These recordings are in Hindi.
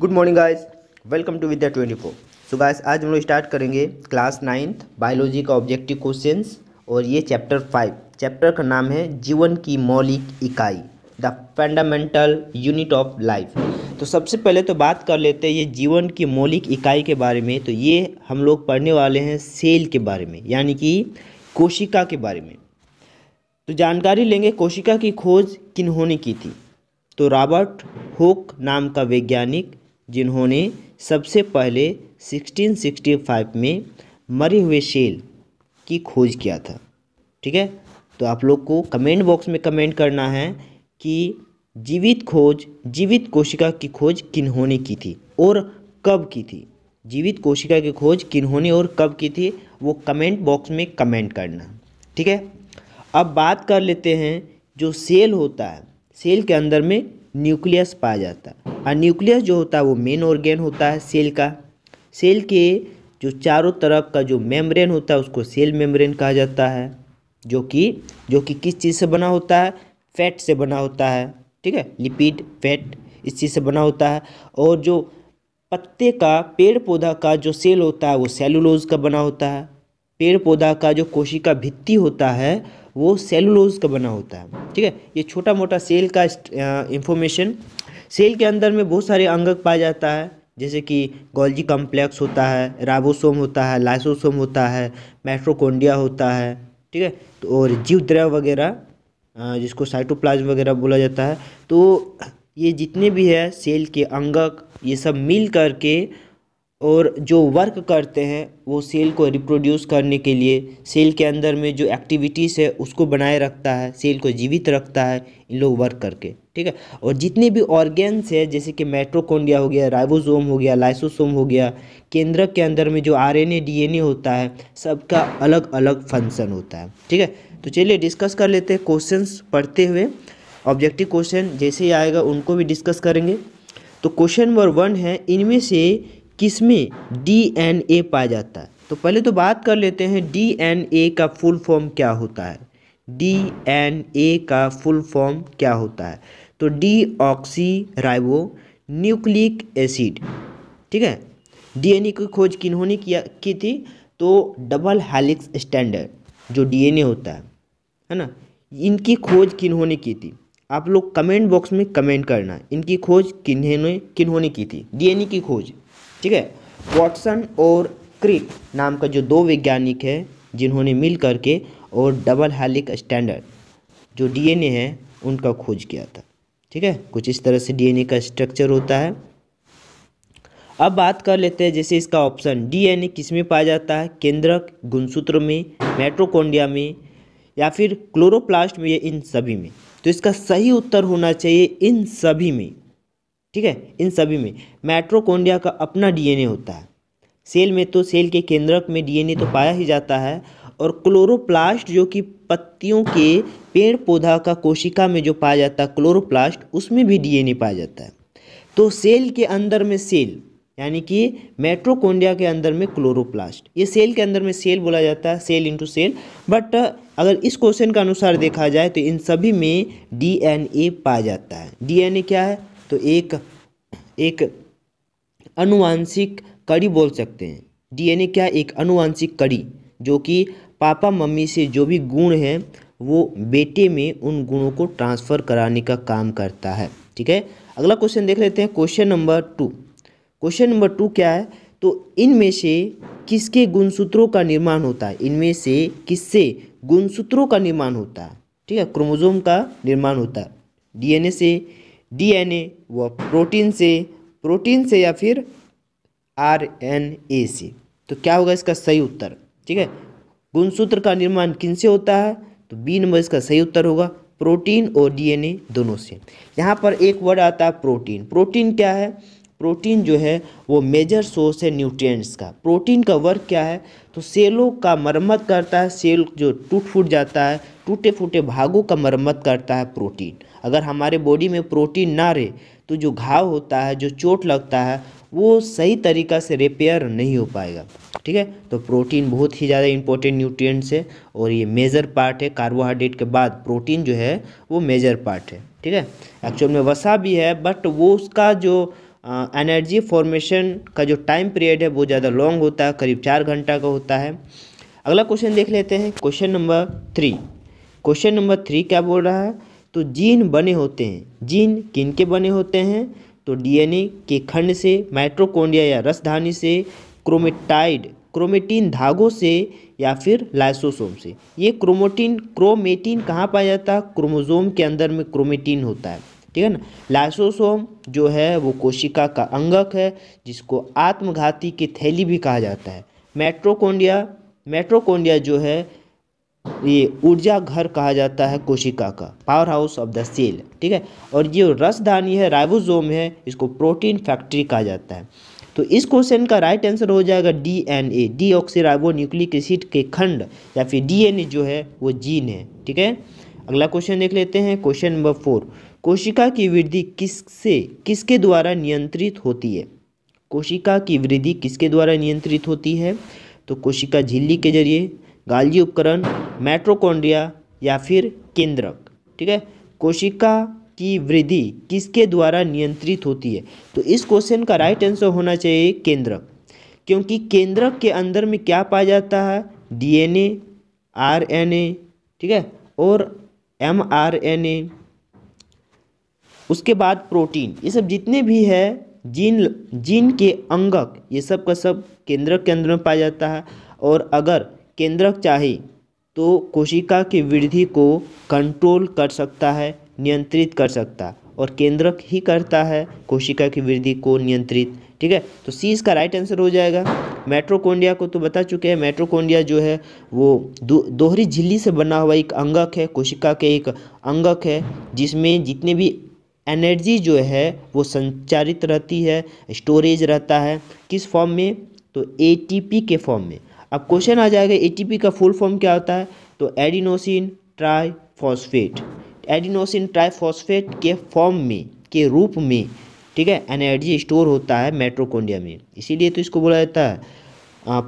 good morning guys welcome to Vidya twenty four so guys आज हम लोग स्टार्ट करेंगे क्लास नाइन्थ बायोलॉजी का ऑब्जेक्टिव क्वेश्चंस और ये चैप्टर फाइव चैप्टर का नाम है जीवन की मौलिक इकाई the fundamental unit of life तो सबसे पहले तो बात कर लेते हैं ये जीवन की मौलिक इकाई के बारे में तो ये हम लोग पढ़ने वाले हैं सेल के बारे में यानी कि कोशिका के बारे में तो जानकारी लेंगे कोशिका की खोज किन्होंने की थी तो रॉबर्ट होक नाम का वैज्ञानिक जिन्होंने सबसे पहले 1665 में मरे हुए शेल की खोज किया था ठीक है तो आप लोग को कमेंट बॉक्स में कमेंट करना है कि जीवित खोज जीवित कोशिका की खोज किन्होंने की थी और कब की थी जीवित कोशिका की खोज किन्होंने और कब की थी वो कमेंट बॉक्स में कमेंट करना ठीक है अब बात कर लेते हैं जो सेल होता है सेल के अंदर में न्यूक्लियस पाया जाता है और न्यूक्लियस जो होता है वो मेन ऑर्गेन होता है सेल का सेल के जो चारों तरफ का जो मेम्ब्रेन होता है उसको सेल मेम्ब्रेन कहा जाता है जो कि जो कि किस चीज़ से बना होता है फैट से बना होता है ठीक है लिपिड फैट इस चीज़ से बना होता है और जो पत्ते का पेड़ पौधा का जो सेल होता है वो सेलुलोज का बना होता है पेड़ पौधा का जो कोशिका भित्ति होता है वो सेलुलोज का बना होता है ठीक है ये छोटा मोटा सेल का इंफॉर्मेशन सेल के अंदर में बहुत सारे अंगक पाया जाता है जैसे कि गोल्जी कॉम्प्लेक्स होता है राबोसोम होता है लाइसोसोम होता है मेट्रोकोंडिया होता है ठीक है तो और जीव द्रव वगैरह जिसको साइटोप्लाज्म वगैरह बोला जाता है तो ये जितने भी है सेल के अंगक ये सब मिल करके और जो वर्क करते हैं वो सेल को रिप्रोड्यूस करने के लिए सेल के अंदर में जो एक्टिविटीज़ है उसको बनाए रखता है सेल को जीवित रखता है इन लोग वर्क करके ठीक है और जितने भी ऑर्गेन्स है जैसे कि मेट्रोकोंडिया हो गया राइबोसोम हो गया लाइसोसोम हो गया केंद्र के अंदर में जो आरएनए डीएनए होता है सबका अलग अलग फंक्शन होता है ठीक है तो चलिए डिस्कस कर लेते हैं क्वेश्चन पढ़ते हुए ऑब्जेक्टिव क्वेश्चन जैसे ही आएगा उनको भी डिस्कस करेंगे तो क्वेश्चन नंबर वन है इनमें से किस में डीएनए पाया जाता है तो पहले तो बात कर लेते हैं डीएनए का फुल फॉर्म क्या होता है डीएनए का फुल फॉर्म क्या होता है तो deoxyribonucleic acid ठीक है डीएनए की खोज किन्होंने किया की थी तो डबल हेलिक्स स्टैंडर्ड जो डीएनए होता है है ना इनकी खोज किन्होंने की थी आप लोग कमेंट बॉक्स में कमेंट करना इनकी खोज किन्होंने किन्होंने की थी डीएनए की खोज ठीक है वॉटसन और क्रिक नाम का जो दो वैज्ञानिक है जिन्होंने मिल करके और डबल हेलिक स्टैंडर्ड जो डीएनए है उनका खोज किया था ठीक है कुछ इस तरह से डीएनए का स्ट्रक्चर होता है अब बात कर लेते हैं जैसे इसका ऑप्शन डीएनए किस में पाया जाता है केंद्रक गुणसूत्र में मेट्रोकोंडिया में या फिर क्लोरोप्लास्ट में या इन सभी में तो इसका सही उत्तर होना चाहिए इन सभी में ठीक है इन सभी में मैट्रोकोंडिया का अपना डीएनए होता है सेल में तो सेल के केंद्रक में डीएनए तो पाया ही जाता है और क्लोरोप्लास्ट जो कि पत्तियों के पेड़ पौधा का कोशिका में जो पाया जाता है क्लोरोप्लास्ट उसमें भी डीएनए पाया जाता है तो सेल के अंदर में सेल यानी कि मेट्रोकोंडिया के अंदर में क्लोरोप्लास्ट ये सेल के अंदर में सेल बोला जाता है सेल इंटू सेल बट अगर इस क्वेश्चन का अनुसार देखा जाए तो इन सभी में डीएनए पाया जाता है डीएनए क्या है तो एक एक अनुवांशिक कड़ी बोल सकते हैं डीएनए क्या एक अनुवांशिक कड़ी जो कि पापा मम्मी से जो भी गुण हैं वो बेटे में उन गुणों को ट्रांसफ़र कराने का काम करता है ठीक है अगला क्वेश्चन देख लेते हैं question number two question number two क्या है तो इनमें से किसके गुणसूत्रों का निर्माण होता है इनमें से किससे गुणसूत्रों का निर्माण होता है ठीक है क्रोमोजोम का निर्माण होता है डीएनए से डीएनए व प्रोटीन से प्रोटीन से या फिर आरएनए से तो क्या होगा इसका सही उत्तर ठीक है गुणसूत्र का निर्माण किन से होता है तो बी नंबर इसका सही उत्तर होगा प्रोटीन और डीएनए दोनों से यहाँ पर एक वर्ड आता है प्रोटीन प्रोटीन क्या है प्रोटीन जो है वो मेजर सोर्स है न्यूट्रिएंट्स का प्रोटीन का वर्क क्या है तो सेलों का मरम्मत करता है सेल जो टूट फूट जाता है टूटे फूटे भागों का मरम्मत करता है प्रोटीन अगर हमारे बॉडी में प्रोटीन ना रहे तो जो घाव होता है जो चोट लगता है वो सही तरीका से रिपेयर नहीं हो पाएगा ठीक है तो प्रोटीन बहुत ही ज़्यादा इंपॉर्टेंट न्यूट्रिएंट्स है और ये मेजर पार्ट है कार्बोहाइड्रेट के बाद प्रोटीन जो है वो मेजर पार्ट है ठीक है एक्चुअल में वसा भी है बट वो उसका जो एनर्जी फॉर्मेशन का जो टाइम पीरियड है वो ज़्यादा लॉन्ग होता है करीब चार घंटा का होता है अगला क्वेश्चन देख लेते हैं question number three question number three क्या बोल रहा है तो जीन बने होते हैं जीन किन के बने होते हैं तो डीएनए के खंड से माइट्रोकोंडिया या रसधानी से क्रोमेटाइड क्रोमेटीन धागों से या फिर लाइसोसोम से ये क्रोमोटीन क्रोमेटीन कहाँ पाया जाता है क्रोमोजोम के अंदर में क्रोमेटीन होता है ठीक है ना लाइसोसोम जो है वो कोशिका का अंगक है जिसको आत्मघाती की थैली भी कहा जाता है मेट्रोकोंडिया मेट्रोकोंडिया जो है ये ऊर्जा घर कहा जाता है कोशिका का power house of the cell ठीक है और ये रसदानी है राइबोसोम है इसको प्रोटीन फैक्ट्री कहा जाता है तो इस क्वेश्चन का राइट आंसर हो जाएगा D N A deoxyribonucleic acid के खंड या फिर डी एन ए जो है वो जीन है ठीक है अगला क्वेश्चन देख लेते हैं क्वेश्चन नंबर फोर कोशिका की वृद्धि किससे किसके द्वारा नियंत्रित होती है कोशिका की वृद्धि किसके द्वारा नियंत्रित होती है तो कोशिका झिल्ली के जरिए गालजी उपकरण मैट्रोकोंड्रिया या फिर केंद्रक ठीक है कोशिका की वृद्धि किसके द्वारा नियंत्रित होती है तो इस क्वेश्चन का राइट आंसर होना चाहिए केंद्रक क्योंकि केंद्रक के अंदर में क्या पाया जाता है डीएनए आरएनए ठीक है और एम आर एन ए उसके बाद प्रोटीन ये सब जितने भी है जीन जीन के अंगक ये सब का सब केंद्रक के अंदर में पाया जाता है और अगर केंद्रक चाहे तो कोशिका की वृद्धि को कंट्रोल कर सकता है नियंत्रित कर सकता है और केंद्रक ही करता है कोशिका की वृद्धि को नियंत्रित ठीक है तो सी इसका राइट आंसर हो जाएगा मेट्रोकोंडिया को तो बता चुके हैं मेट्रोकोंडिया जो है वो दो, दोहरी झिल्ली से बना हुआ एक अंगक है कोशिका के एक अंगक है जिसमें जितने भी एनर्जी जो है वो संचारित रहती है स्टोरेज रहता है किस फॉर्म में तो ए के फॉर्म में अब क्वेश्चन आ जाएगा ए का फुल फॉर्म क्या होता है तो adenosine triphosphate adenosine triphosphate के फॉर्म में के रूप में ठीक है एनर्जी स्टोर होता है मेट्रोकोंडिया में इसीलिए तो इसको बोला जाता है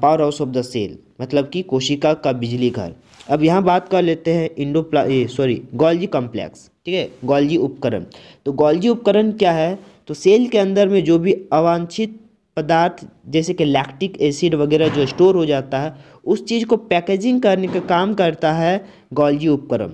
power house of the cell मतलब कि कोशिका का बिजली घर अब यहाँ बात कर लेते हैं इंडो प्ला सॉरी गोल्जी कॉम्प्लेक्स ठीक है गोल्जी उपकरण तो गोल्जी उपकरण क्या है तो सेल के अंदर में जो भी अवांछित पदार्थ जैसे कि लैक्टिक एसिड वगैरह जो स्टोर हो जाता है उस चीज़ को पैकेजिंग करने का काम करता है गोल्जी उपकरण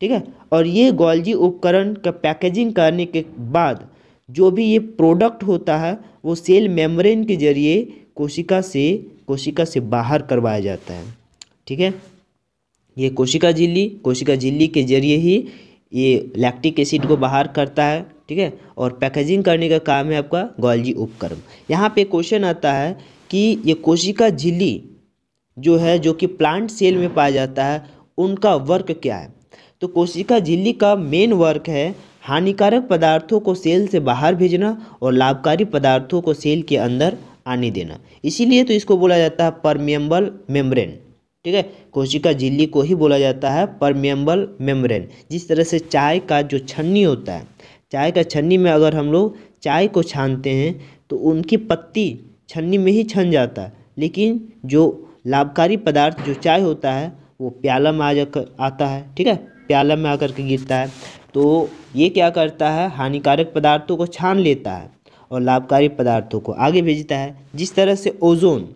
ठीक है और ये गोल्जी उपकरण का पैकेजिंग करने के बाद जो भी ये प्रोडक्ट होता है वो सेल मेम्ब्रेन के जरिए कोशिका से कोशिका से बाहर करवाया जाता है ठीक है ये कोशिका झिल्ली कोशिका झिल्ली के जरिए ही ये लैक्टिक एसिड को बाहर करता है ठीक है और पैकेजिंग करने का काम है आपका गोल्जी उपकरण यहाँ पे क्वेश्चन आता है कि ये कोशिका झिल्ली जो है जो कि प्लांट सेल में पाया जाता है उनका वर्क क्या है तो कोशिका झिल्ली का मेन वर्क है हानिकारक पदार्थों को सेल से बाहर भेजना और लाभकारी पदार्थों को सेल के अंदर आने देना इसीलिए तो इसको बोला जाता है परमियम्बल मेम्ब्रेन ठीक है कोशिका झिल्ली को ही बोला जाता है परमियम्बल मेम्ब्रेन जिस तरह से चाय का जो छन्नी होता है चाय का छन्नी में अगर हम लोग चाय को छानते हैं तो उनकी पत्ती छन्नी में ही छन जाता है लेकिन जो लाभकारी पदार्थ जो चाय होता है वो प्याला में आ जाकर आता है ठीक है प्याला में आकर के गिरता है तो ये क्या करता है हानिकारक पदार्थों को छान लेता है और लाभकारी पदार्थों को आगे भेजता है जिस तरह से ओजोन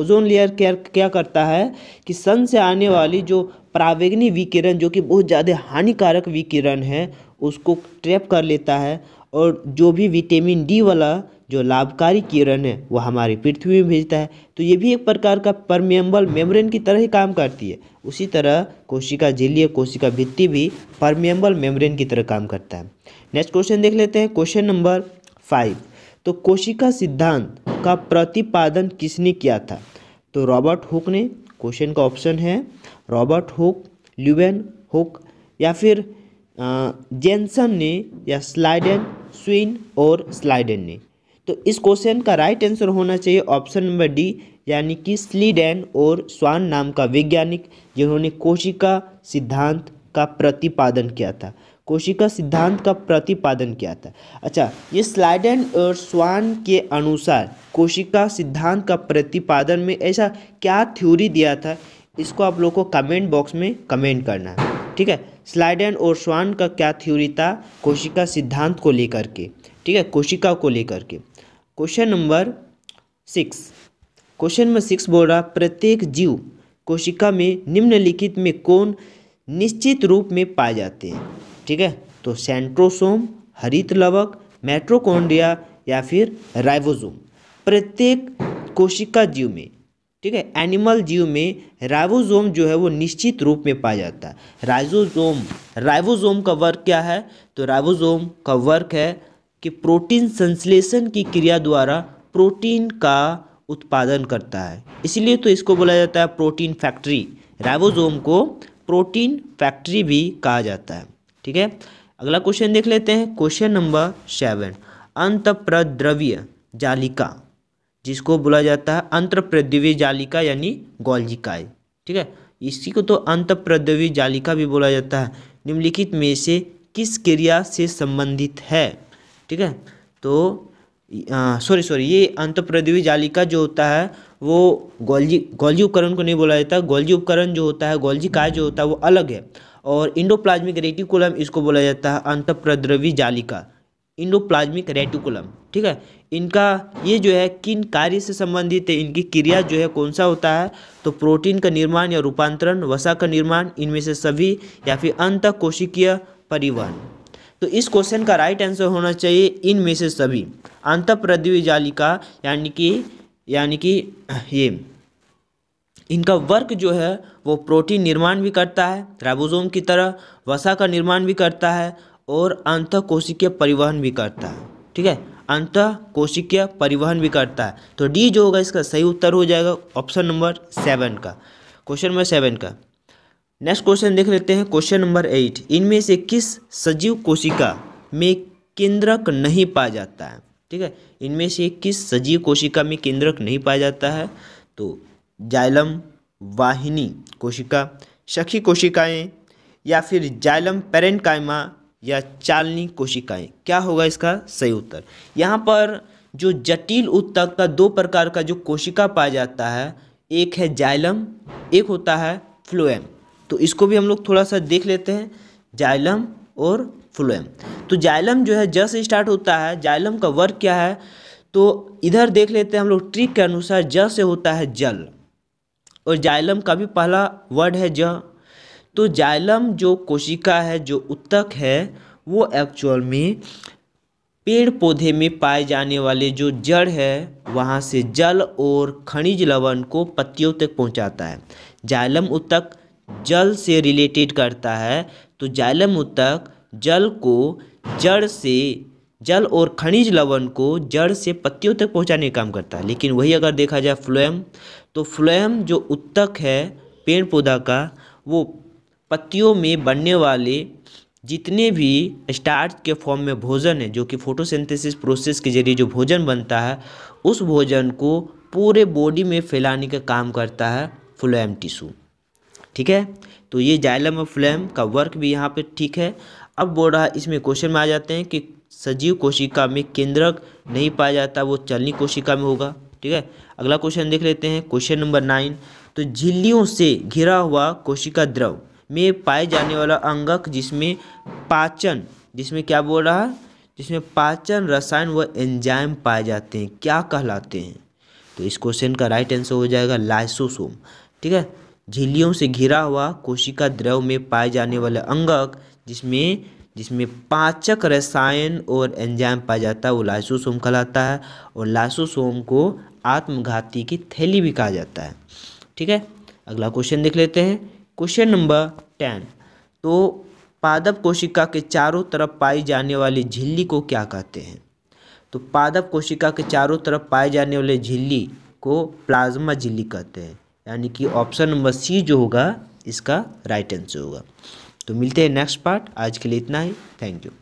ओजोन लेयर क्या क्या करता है कि सन से आने वाली जो प्रावेग्नि विकिरण जो कि बहुत ज़्यादा हानिकारक विकिरण है उसको ट्रैप कर लेता है और जो भी विटामिन डी वाला जो लाभकारी किरण है वह हमारी पृथ्वी में भेजता है तो ये भी एक प्रकार का परमियम्बल मेम्ब्रेन की तरह ही काम करती है उसी तरह कोशिका झिल्ली कोशिका भित्ति भी परमेम्बल मेम्ब्रेन की तरह काम करता है नेक्स्ट क्वेश्चन देख लेते हैं क्वेश्चन नंबर फाइव तो कोशिका सिद्धांत का प्रतिपादन किसने किया था तो रॉबर्ट हुक ने क्वेश्चन का ऑप्शन है रॉबर्ट हुक ल्यूबेन हुक या फिर जेंसन ने या स्लाइडन स्विन और स्लाइडन ने तो इस क्वेश्चन का राइट आंसर होना चाहिए ऑप्शन नंबर डी यानी कि स्लीडेन और स्वान नाम का वैज्ञानिक जिन्होंने कोशिका सिद्धांत का प्रतिपादन किया था कोशिका सिद्धांत का प्रतिपादन किया था अच्छा ये स्लाइडन और स्वान के अनुसार कोशिका सिद्धांत का प्रतिपादन में ऐसा क्या थ्योरी दिया था इसको आप लोग को कमेंट बॉक्स में कमेंट करना है ठीक है स्लाइडन और स्वान का क्या थ्योरी था कोशिका सिद्धांत को लेकर के ठीक है कोशिका को लेकर के question number six question number six बोल रहा प्रत्येक जीव कोशिका में निम्नलिखित में कौन निश्चित रूप में पाए जाते हैं ठीक है तो सेंट्रोसोम हरित लवक मेट्रोकोन्ड्रिया या फिर राइबोसोम प्रत्येक कोशिका जीव में ठीक है एनिमल जीव में राइबोसोम जो है वो निश्चित रूप में पाया जाता है राइजोजोम राइबोसोम का वर्क क्या है तो राइबोसोम का वर्क है कि प्रोटीन संश्लेषण की क्रिया द्वारा प्रोटीन का उत्पादन करता है इसलिए तो इसको बोला जाता है प्रोटीन फैक्ट्री राइबोसोम को प्रोटीन फैक्ट्री भी कहा जाता है ठीक है अगला क्वेश्चन देख लेते हैं क्वेश्चन नंबर सेवन अंतप्रद्रव्य जालिका जिसको बोला जाता है अंतप्रद्रव्य जालिका यानी गोल्जिकाई ठीक है इसी को तो अंतप्रद्रव्य जालिका भी बोला जाता है निम्नलिखित में से किस क्रिया से संबंधित है ठीक है तो सॉरी सॉरी ये अंतप्रद्रवी जालिका जो होता है वो गोल्जी गोल्जी उपकरण को नहीं बोला जाता गोल्जी उपकरण जो होता है गोल्जी काय जो होता है वो अलग है और इंडोप्लाज्मिक रेटिकुलम इसको बोला जाता है अंतप्रद्रवी जालिका इंडोप्लाज्मिक रेटिकुलम ठीक है इनका ये जो है किन कार्य से संबंधित है इनकी क्रिया जो है कौन सा होता है तो प्रोटीन का निर्माण या रूपांतरण वसा का निर्माण इनमें से सभी या फिर अंत कोशिकीय परिवहन तो इस क्वेश्चन का राइट आंसर होना चाहिए इन में से सभी अंत प्रद्विजालिका यानी कि यानी कि ये इनका वर्क जो है वो प्रोटीन निर्माण भी करता है राइबोसोम की तरह वसा का निर्माण भी करता है और अंत कोशिकीय परिवहन भी करता है ठीक है अंत कोशिकीय परिवहन भी करता है तो डी जो होगा इसका सही उत्तर हो जाएगा ऑप्शन नंबर सेवन का क्वेश्चन नंबर सेवन का नेक्स्ट क्वेश्चन देख लेते हैं क्वेश्चन नंबर एट इनमें से किस सजीव कोशिका में केंद्रक नहीं पाया जाता है ठीक है इनमें से किस सजीव कोशिका में केंद्रक नहीं पाया जाता है तो जाइलम वाहिनी कोशिका सखी कोशिकाएं या फिर जाइलम कायमा या चालनी कोशिकाएं क्या होगा इसका सही उत्तर यहाँ पर जो जटिल उत्तक का दो प्रकार का जो कोशिका पाया जाता है एक है जाइलम एक होता है फ्लोएम तो इसको भी हम लोग थोड़ा सा देख लेते हैं जाइलम और फ्लोएम तो जाइलम जो है ज से स्टार्ट होता है जाइलम का वर्क क्या है तो इधर देख लेते हैं हम लोग ट्रिक के अनुसार ज से होता है जल और जाइलम का भी पहला वर्ड है ज तो जाइलम जो कोशिका है जो उत्तक है वो एक्चुअल में पेड़ पौधे में पाए जाने वाले जो जड़ है वहाँ से जल और खनिज लवण को पत्तियों तक पहुँचाता है जाइलम उत्तक जल से रिलेटेड करता है तो जाइलम उत्तक जल को जड़ से जल और खनिज लवण को जड़ से पत्तियों तक पहुंचाने का काम करता है लेकिन वही अगर देखा जाए फ्लोएम तो फ्लोएम जो उत्तक है पेड़ पौधा का वो पत्तियों में बनने वाले जितने भी स्टार्च के फॉर्म में भोजन है जो कि फोटोसिंथेसिस प्रोसेस के जरिए जो भोजन बनता है उस भोजन को पूरे बॉडी में फैलाने का काम करता है फ्लोएम टिशू ठीक है तो ये जाइलम और फ्लैम का वर्क भी यहाँ पर ठीक है अब बोल रहा है इसमें क्वेश्चन में आ जाते हैं कि सजीव कोशिका में केंद्रक नहीं पाया जाता वो चलनी कोशिका में होगा ठीक है अगला क्वेश्चन देख लेते हैं क्वेश्चन नंबर नाइन तो झिल्लियों से घिरा हुआ कोशिका द्रव में पाए जाने वाला अंगक जिसमें पाचन जिसमें क्या बोल रहा है जिसमें पाचन रसायन व एंजाइम पाए जाते हैं क्या कहलाते हैं तो इस क्वेश्चन का राइट आंसर हो जाएगा लाइसोसोम ठीक है झिल्लियों से घिरा हुआ कोशिका द्रव में पाए जाने वाले अंगक जिसमें जिसमें पाचक रसायन और एंजाइम पाया जाता है वो लाइसोसोम कहलाता है और लाइसोसोम को आत्मघाती की थैली भी कहा जाता है ठीक है अगला क्वेश्चन देख लेते हैं क्वेश्चन नंबर टेन तो पादप कोशिका के चारों तरफ पाई जाने वाली झिल्ली को क्या कहते हैं तो पादप कोशिका के चारों तरफ पाए जाने वाले झिल्ली को प्लाज्मा झिल्ली कहते हैं यानी कि ऑप्शन नंबर सी जो होगा इसका राइट आंसर होगा तो मिलते हैं नेक्स्ट पार्ट आज के लिए इतना ही थैंक यू